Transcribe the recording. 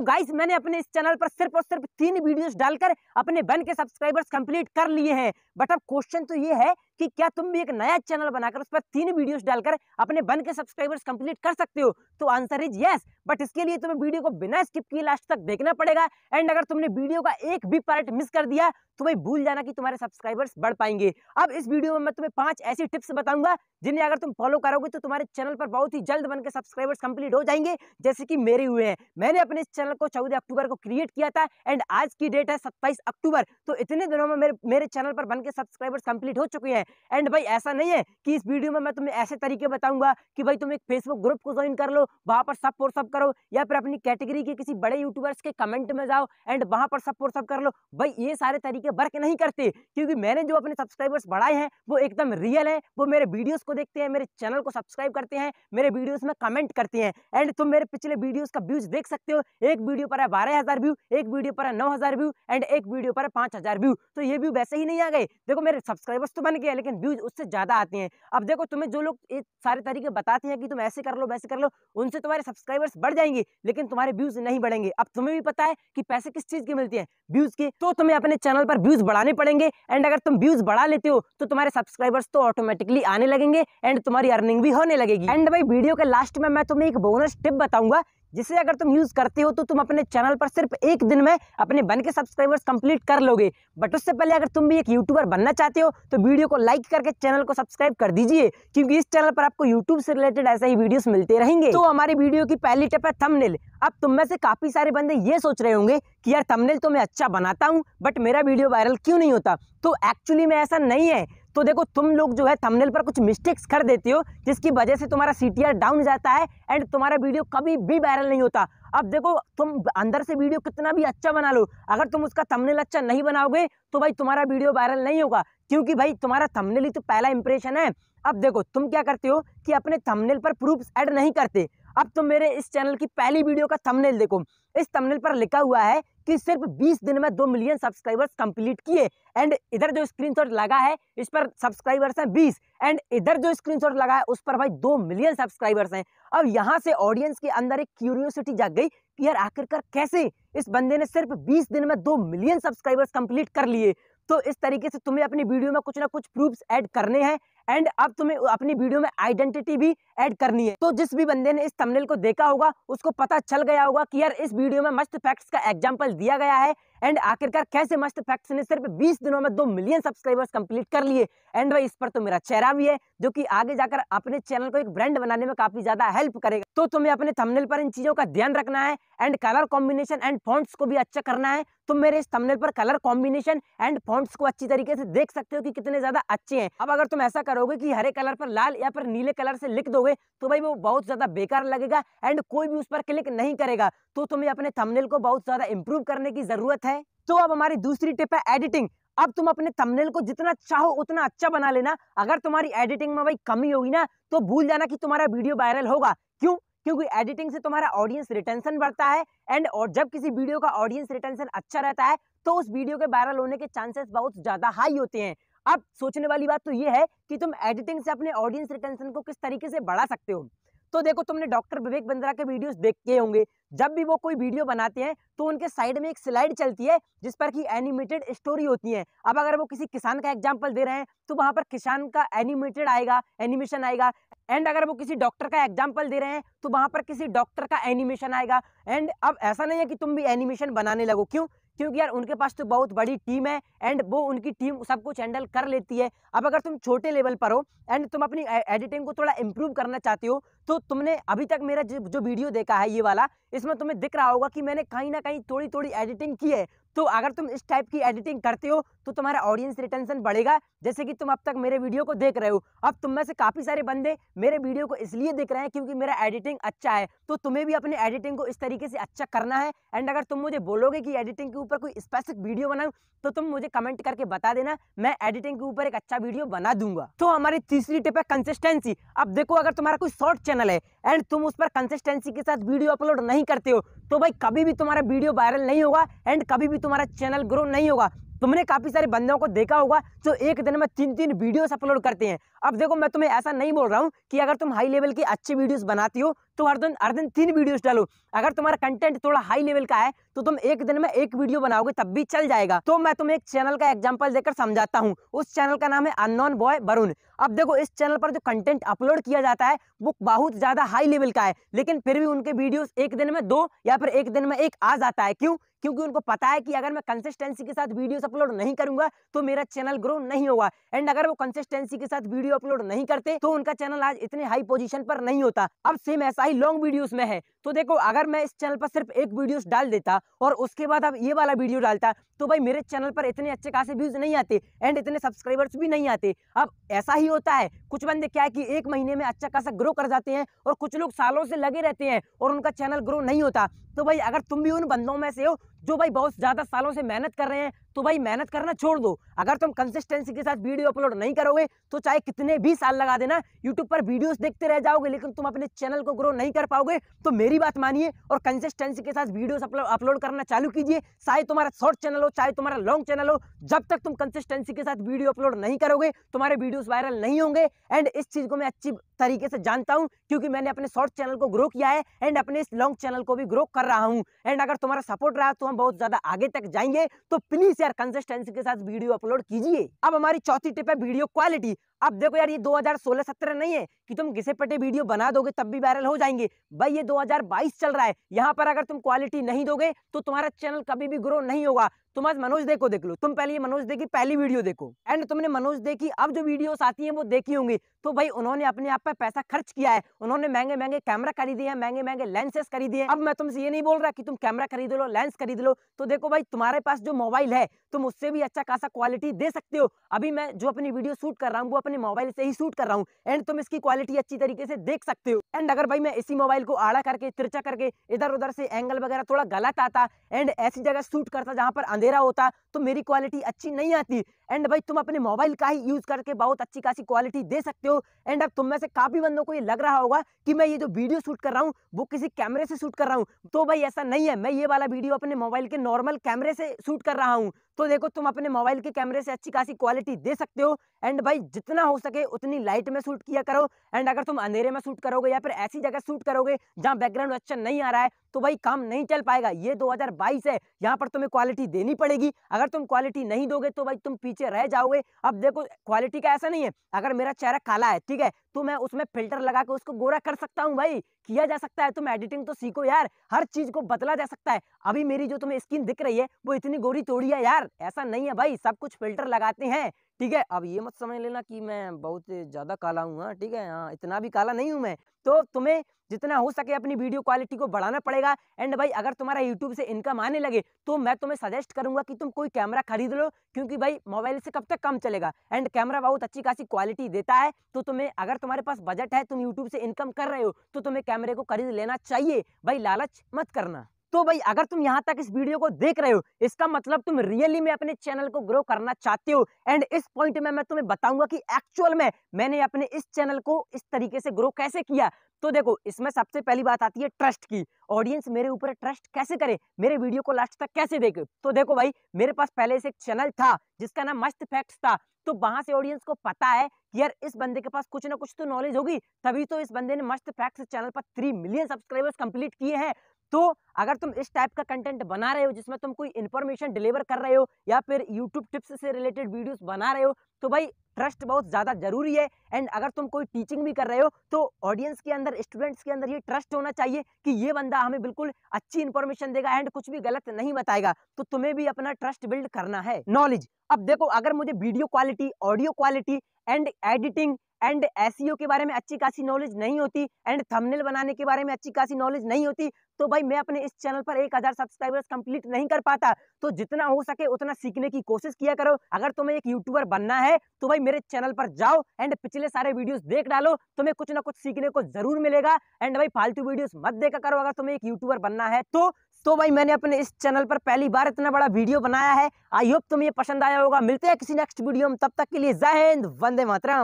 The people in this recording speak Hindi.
तो गाइस मैंने अपने इस चैनल पर सिर्फ और सिर्फ तीन वीडियोस डालकर अपने बन के सब्सक्राइबर्स कंप्लीट कर लिए हैं बट अब क्वेश्चन तो ये है कि क्या तुम भी एक नया चैनल बनाकर उस पर तीन वीडियोस डालकर अपने बन के सब्सक्राइबर्स कंप्लीट कर सकते हो तो आंसर इज यस बट इसके लिए तुम्हें वीडियो को बिना स्किप किए लास्ट तक देखना पड़ेगा एंड अगर तुमने वीडियो का एक भी पार्ट मिस कर दिया तो भाई भूल जाना कि तुम्हारे सब्सक्राइबर्स बढ़ पाएंगे अब इस वीडियो में मैं तुम्हें पांच ऐसी टिप्स बताऊंगा जिन्हें अगर तुम फॉलो करोगे तो तुम्हारे चैनल पर बहुत ही जल्द बनकर सब्सक्राइबर्स कंप्लीट हो जाएंगे जैसे कि मेरे हुए हैं मैंने अपने इस चैनल को चौदह अक्टूबर को क्रिएट किया था एंड आज की डेट है सत्ताईस अक्टूबर तो इतने दिनों में मेरे मेरे चैनल पर बनकर सब्सक्राइबर्स कंप्लीट हो चुके हैं एंड भाई ऐसा नहीं है कि इस वीडियो में मैं तुम्हें ऐसे तरीके बताऊंगा कि भाई तुम एक फेसबुक ग्रुप को ज्वाइन कर लो वहाँ पर सब सब करो या फिर अपनी कैटेगरी के किसी बड़े यूट्यूबर्स के कमेंट में जाओ एंड वहाँ पर सब और सब कर लो भाई ये सारे तरीके वर्क नहीं करते क्योंकि मैंने जो अपने सब्सक्राइबर्स बढ़ाए हैं वो एकदम रियल है वो मेरे वीडियोज़ को देखते हैं मेरे चैनल को सब्सक्राइब करते हैं मेरे वीडियोज़ में कमेंट करते हैं एंड तुम मेरे पिछले वीडियोज़ का व्यूज़ देख सकते हो एक वीडियो पर है बारह व्यू एक वीडियो पर है नौ व्यू एंड एक वीडियो पर है पाँच व्यू तो ये व्यू वैसे ही नहीं आ गए देखो मेरे सब्सक्राइबर्स तो बन गए लेकिन व्यूज उससे ज़्यादा आते हैं अब देखो तुम्हें जो लोग ये सारे तरीके बताते हैं कि तुम ऐसे कर लो वैसे कर लो उनसे तुम्हारे सब्सक्राइबर्स बढ़ जाएंगे लेकिन तुम्हारे व्यूज नहीं बढ़ेंगे अब तुम्हें भी पता है कि पैसे किस चीज़ के मिलते हैं व्यूज के तो तुम्हें अपने चैनल पर व्यूज बढ़ाने पड़ेंगे एंड अगर तुम व्यूज बढ़ा लेते हो तो तुम्हारे सब्सक्राइबर्स तो ऑटोमेटिकली आने लगेंगे एंड तुम्हारी अर्निंग भी होने लगेगी एंड भाई वीडियो के लास्ट में मैं तुम्हें एक बोनस टिप बताऊंगा जिसे अगर तुम यूज़ करते हो तो तुम अपने चैनल पर सिर्फ एक दिन में अपने बन के सब्सक्राइबर्स कंप्लीट कर लोगे बट उससे पहले अगर तुम भी एक यूट्यूबर बनना चाहते हो तो वीडियो को लाइक करके चैनल को सब्सक्राइब कर दीजिए क्योंकि इस चैनल पर आपको यूट्यूब से रिलेटेड ऐसे ही वीडियोस मिलते रहेंगे तो हमारी वीडियो की पहली टिप है थमनेल अब तुम में से काफ़ी सारे बंदे ये सोच रहे होंगे कि यार थमनेल तो मैं अच्छा बनाता हूँ बट मेरा वीडियो वायरल क्यों नहीं होता तो एक्चुअली में ऐसा नहीं है तो देखो तुम लोग जो है थंबनेल पर कुछ मिस्टेक्स कर देते हो जिसकी वजह से तुम्हारा सी डाउन जाता है एंड तुम्हारा वीडियो कभी भी वायरल नहीं होता अब देखो तुम अंदर से वीडियो कितना भी अच्छा बना लो अगर तुम उसका थंबनेल अच्छा नहीं बनाओगे तो भाई तुम्हारा वीडियो वायरल नहीं होगा क्योंकि भाई तुम्हारा थंबनेल ही तो पहला इंप्रेशन है अब देखो तुम क्या करते हो कि अपने थंबनेल पर प्रूफ्स ऐड नहीं करते अब तुम मेरे इस चैनल की पहली वीडियो का थंबनेल देखो इस तमनल पर लिखा हुआ है कि सिर्फ 20 दिन में दो मिलियन सब्सक्राइबर्स कंप्लीट किए एंड इधर जो स्क्रीनशॉट लगा है इस पर सब्सक्राइबर्स हैं 20 एंड इधर जो स्क्रीनशॉट लगा है उस पर भाई दो मिलियन सब्सक्राइबर्स हैं अब यहाँ से ऑडियंस के अंदर एक क्यूरियोसिटी जाग गई कि यार आखिरकार कैसे इस बंदे ने सिर्फ बीस दिन में दो मिलियन सब्सक्राइबर्स कंप्लीट कर लिए तो इस तरीके से तुम्हें अपनी वीडियो में कुछ ना कुछ प्रूफ एड करने हैं एंड अब तुम्हें अपनी वीडियो में आइडेंटिटी भी ऐड करनी है तो जिस भी बंदे ने इस थंबनेल को देखा होगा उसको पता चल गया होगा कि यार इस वीडियो में मस्त फैक्ट्स का एग्जाम्पल दिया गया है एंड आखिरकार कैसे मस्त फैक्ट्स ने सिर्फ 20 दिनों में दो मिलियन सब्सक्राइबर्स कंप्लीट कर लिए एंड भाई इस पर तो मेरा चेहरा भी है जो कि आगे जाकर अपने चैनल को एक ब्रांड बनाने में काफी ज्यादा हेल्प करेगा तो तुम्हें अपने थंबनेल पर इन चीजों का ध्यान रखना है and colour combination and fonts को भी अच्छा करना है तुम मेरे इस थंबनेल पर कलर कॉम्बिनेशन एंड फॉन्ट्स को अच्छी तरीके से देख सकते हो कि कितने ज्यादा अच्छे हैं अब अगर तुम ऐसा करोगे कि हरे कलर पर लाल या फिर नीले कलर से लिख दोगे तो भाई वो बहुत ज्यादा बेकार लगेगा एंड कोई भी उस पर क्लिक नहीं करेगा तो तुम्हें अपने थंबनेल को बहुत ज्यादा इंप्रूव करने की जरूरत है तो अब हमारी दूसरी टिप है एडिटिंग अब तुम अपने थंबनेल को जितना चाहो उतना अच्छा बना लेना अगर तुम्हारी एडिटिंग में भाई कमी होगी ना तो भूल जाना कि तुम्हारा वीडियो वायरल होगा क्यों क्योंकि एडिटिंग से तुम्हारा ऑडियंस रिटेंशन बढ़ता है एंड और जब किसी वीडियो का ऑडियंस रिटेंशन अच्छा रहता है तो उस वीडियो के वायरल होने के चांसेस बहुत ज्यादा हाई होते हैं अब सोचने वाली बात तो ये है कि तुम एडिटिंग से अपने ऑडियंस रिटेंशन को किस तरीके से बढ़ा सकते हो तो देखो तुमने डॉक्टर विवेक बंद्रा के वीडियोस के होंगे जब भी वो कोई वीडियो बनाते हैं तो उनके साइड में एक स्लाइड चलती है जिस पर की एनिमेटेड स्टोरी होती है अब अगर वो किसी किसान का एग्जाम्पल दे रहे हैं तो वहाँ पर किसान का एनिमेटेड आएगा एनिमेशन आएगा एंड अगर वो किसी डॉक्टर का एग्जाम्पल दे रहे हैं तो वहाँ पर किसी डॉक्टर का एनिमेशन आएगा एंड अब ऐसा नहीं है कि तुम भी एनिमेशन बनाने लगो क्यों क्योंकि यार उनके पास तो बहुत बड़ी टीम है एंड वो उनकी टीम सब कुछ हैंडल कर लेती है अब अगर तुम छोटे लेवल पर हो एंड तुम अपनी एडिटिंग को थोड़ा इम्प्रूव करना चाहते हो तो तुमने अभी तक मेरा जो वीडियो देखा है ये वाला इसमें तुम्हें दिख रहा होगा कि मैंने कहीं ना कहीं थोड़ी थोड़ी एडिटिंग की है तो अगर तुम इस टाइप की एडिटिंग करते हो तो तुम्हारा ऑडियंस रिटेंशन बढ़ेगा जैसे कि तुम अब तक मेरे वीडियो को देख रहे हो अब तुम में से काफ़ी सारे बंदे मेरे वीडियो को इसलिए देख रहे हैं क्योंकि मेरा एडिटिंग अच्छा है तो तुम्हें भी अपने एडिटिंग को इस तरीके से अच्छा करना है एंड अगर तुम मुझे बोलोगे कि एडिटिंग के ऊपर कोई स्पेसिफिक वीडियो बनाऊँ तो तुम मुझे कमेंट करके बता देना मैं एडिटिंग के ऊपर एक अच्छा वीडियो बना दूंगा तो हमारी तीसरी टिप है कंसिस्टेंसी अब देखो अगर तुम्हारा कोई शॉर्ट चैनल है एंड तुम उस पर कंसिस्टेंसी के साथ वीडियो अपलोड नहीं करते हो तो भाई कभी भी तुम्हारा वीडियो वायरल नहीं होगा एंड कभी भी तुम्हारा चैनल ग्रो नहीं होगा तुमने काफ़ी सारे बंदों को देखा होगा जो एक दिन में तीन तीन वीडियोस अपलोड करते हैं अब देखो मैं तुम्हें ऐसा नहीं बोल रहा हूँ कि अगर तुम हाई लेवल की अच्छी वीडियोस बनाती हो तुम तो हर दिन हर दिन तीन वीडियोस डालो अगर तुम्हारा कंटेंट थोड़ा हाई लेवल का है तो तुम एक दिन में एक वीडियो बनाओगे तब भी चल जाएगा तो मैं तुम्हें एक चैनल का एग्जाम्पल देकर समझाता हूँ उस चैनल का नाम है अननोन बॉय वरुण अब देखो इस चैनल पर जो कंटेंट अपलोड किया जाता है वो बहुत ज़्यादा हाई लेवल का है लेकिन फिर भी उनके वीडियोस एक दिन में दो या फिर एक दिन में एक आ जाता है क्यों क्योंकि उनको पता है कि अगर मैं कंसिस्टेंसी के साथ वीडियोस अपलोड नहीं करूंगा तो मेरा चैनल ग्रो नहीं होगा एंड अगर वो कंसिस्टेंसी के साथ वीडियो अपलोड नहीं करते तो उनका चैनल आज इतने हाई पोजीशन पर नहीं होता अब सेम ऐसा भाई लॉन्ग वीडियोस में है तो देखो अगर मैं इस चैनल पर सिर्फ एक वीडियोस डाल देता और उसके बाद अब ये वाला वीडियो डालता तो भाई मेरे चैनल पर इतने अच्छे खासे व्यूज नहीं आते एंड इतने सब्सक्राइबर्स भी नहीं आते अब ऐसा ही होता है कुछ बंदे क्या है कि एक महीने में अच्छा खासा ग्रो कर जाते हैं और कुछ लोग सालों से लगे रहते हैं और उनका चैनल ग्रो नहीं होता तो भाई अगर तुम भी उन बंदों में से हो जो भाई बहुत ज़्यादा सालों से मेहनत कर रहे हैं तो भाई मेहनत करना छोड़ दो अगर तुम कंसिस्टेंसी के साथ वीडियो अपलोड नहीं करोगे तो चाहे कितने भी साल लगा देना यूट्यूब पर वीडियोस देखते रह जाओगे लेकिन तुम अपने चैनल को ग्रो नहीं कर पाओगे तो मेरी बात मानिए और कंसिस्टेंसी के साथ वीडियोस अपलोड करना चालू कीजिए चाहे तुम्हारा शॉर्ट चैनल हो चाहे तुम्हारा लॉन्ग चैनल हो जब तक तुम कंसिस्टेंसी के साथ वीडियो अपलोड नहीं करोगे तुम्हारे वीडियोज वायरल नहीं होंगे एंड इस चीज़ को मैं अच्छी तरीके से जानता हूँ क्योंकि मैंने अपने शॉर्ट चैनल को ग्रो किया है एंड अपने इस लॉन्ग चैनल को भी ग्रो कर रहा हूँ एंड अगर तुम्हारा सपोर्ट रहा तो हम बहुत ज्यादा आगे तक जाएंगे तो प्लीज यार कंसिस्टेंसी के साथ वीडियो अपलोड कीजिए अब हमारी चौथी टिप है वीडियो क्वालिटी अब देखो यार ये 2016-17 नहीं है कि तुम घिसे पटे वीडियो बना दोगे तब भी वायरल हो जाएंगे भाई ये 2022 चल रहा है यहाँ पर अगर तुम क्वालिटी नहीं दोगे तो तुम्हारा चैनल कभी भी ग्रो नहीं होगा तुम आज मनोज देखो देख लो तुम पहले ये मनोज दे की पहली वीडियो देखो एंड तुमने मनोज दे की अब जो वीडियोस आती हैं वो देखी होंगी तो भाई उन्होंने अपने आप पर पैसा खर्च किया है उन्होंने महंगे महंगे कैमरा खरीदे हैं महंगे महंगे लेंसेस खरीदे हैं अब मैं तुमसे ये नहीं बोल रहा कि तुम कैमरा खरीद लो लेंस खरीद लो तो देखो भाई तुम्हारे पास जो मोबाइल है तुम उससे भी अच्छा खासा क्वालिटी दे सकते हो अभी मैं जो अपनी वीडियो शूट कर रहा हूँ वो अपने मोबाइल से ही शूट कर रहा हूँ एंड तुम इसकी क्वालिटी अच्छी तरीके से देख सकते हो एंड अगर भाई मैं इसी मोबाइल को आड़ा करके तिरचा करके इधर उधर से एंगल वगैरह थोड़ा गलत आता एंड ऐसी जगह शूट करता जहाँ पर अंधेरा होता तो मेरी क्वालिटी अच्छी नहीं आती एंड भाई तुम अपने मोबाइल का ही यूज़ करके बहुत अच्छी खासी क्वालिटी दे सकते हो एंड अब तुम में से काफ़ी बंदों को ये लग रहा होगा कि मैं ये जो वीडियो शूट कर रहा हूँ वो किसी कैमरे से शूट कर रहा हूँ तो भाई ऐसा नहीं है मैं ये वाला वीडियो अपने मोबाइल के नॉर्मल कैमरे से शूट कर रहा हूँ तो देखो तुम अपने मोबाइल के कैमरे से अच्छी खासी क्वालिटी दे सकते हो एंड भाई जितना जितना हो सके उतनी लाइट में शूट किया करो एंड अगर तुम अंधेरे में शूट करोगे या फिर ऐसी जगह शूट करोगे जहाँ बैकग्राउंड अच्छा नहीं आ रहा है तो भाई काम नहीं चल पाएगा ये 2022 है यहाँ पर तुम्हें क्वालिटी देनी पड़ेगी अगर तुम क्वालिटी नहीं दोगे तो भाई तुम पीछे रह जाओगे अब देखो क्वालिटी का ऐसा नहीं है अगर मेरा चेहरा काला है ठीक है तो मैं उसमें फिल्टर लगा के उसको गोरा कर सकता हूँ भाई किया जा सकता है तुम एडिटिंग तो सीखो यार हर चीज को बदला जा सकता है अभी मेरी जो तुम्हें स्किन दिख रही है वो इतनी गोरी तोड़ी है यार ऐसा नहीं है भाई सब कुछ फिल्टर लगाते हैं ठीक है अब ये मत समझ लेना कि मैं मैं बहुत ज़्यादा काला हूँ हाँ ठीक है हाँ इतना भी काला नहीं हूँ मैं तो तुम्हें जितना हो सके अपनी वीडियो क्वालिटी को बढ़ाना पड़ेगा एंड भाई अगर तुम्हारा यूट्यूब से इनकम आने लगे तो मैं तुम्हें सजेस्ट करूंगा कि तुम कोई कैमरा खरीद लो क्योंकि भाई मोबाइल से कब तक कम चलेगा एंड कैमरा बहुत अच्छी खासी क्वालिटी देता है तो तुम्हें अगर तुम्हारे पास बजट है तुम यूट्यूब से इनकम कर रहे हो तो तुम्हें कैमरे को खरीद लेना चाहिए भाई लालच मत करना तो भाई अगर तुम यहाँ तक इस वीडियो को देख रहे हो इसका मतलब तुम रियली में अपने चैनल को ग्रो करना चाहते हो एंड इस पॉइंट में मैं तुम्हें बताऊंगा कि एक्चुअल में मैंने अपने इस चैनल को इस तरीके से ग्रो कैसे किया तो देखो इसमें सबसे पहली बात आती है ट्रस्ट की ऑडियंस मेरे ऊपर ट्रस्ट कैसे करे मेरे वीडियो को लास्ट तक कैसे देखे तो देखो भाई मेरे पास पहले से एक चैनल था जिसका नाम मस्त फैक्ट्स था तो वहां से ऑडियंस को पता है कि यार इस बंदे के पास कुछ ना कुछ तो नॉलेज होगी तभी तो इस बंदे ने मस्त फैक्ट्स चैनल पर थ्री मिलियन सब्सक्राइबर्स कंप्लीट किए हैं तो अगर तुम इस टाइप का कंटेंट बना रहे हो जिसमें तुम कोई इन्फॉर्मेशन डिलीवर कर रहे हो या फिर यूट्यूब टिप्स से रिलेटेड वीडियोस बना रहे हो तो भाई ट्रस्ट बहुत ज़्यादा जरूरी है एंड अगर तुम कोई टीचिंग भी कर रहे हो तो ऑडियंस के अंदर स्टूडेंट्स के अंदर ये ट्रस्ट होना चाहिए कि ये बंदा हमें बिल्कुल अच्छी इन्फॉर्मेशन देगा एंड कुछ भी गलत नहीं बताएगा तो तुम्हें भी अपना ट्रस्ट बिल्ड करना है नॉलेज अब देखो अगर मुझे video quality audio quality and editing and S e के बारे में अच्छी खासी नॉलेज नहीं होती एंड थंबनेल बनाने के बारे में अच्छी खासी नॉलेज नहीं होती तो भाई मैं अपने इस चैनल पर एक हज़ार सब्सक्राइबर्स कंप्लीट नहीं कर पाता तो जितना हो सके उतना सीखने की कोशिश किया करो अगर तुम्हें एक यूट्यूबर बनना है तो भाई मेरे चैनल पर जाओ एंड पिछले सारे वीडियोस देख डालो तुम्हें कुछ ना कुछ सीखने को जरूर मिलेगा एंड भाई फालतू वीडियो मत देखा करो अगर तुम्हें एक यूट्यूबर बनना है तो तो भाई मैंने अपने इस चैनल पर पहली बार इतना बड़ा वीडियो बनाया है आई होप तुम्हें पसंद आया होगा मिलते हैं किसी नेक्स्ट वीडियो में तब तक के लिए जय हिंद वंदे मातरम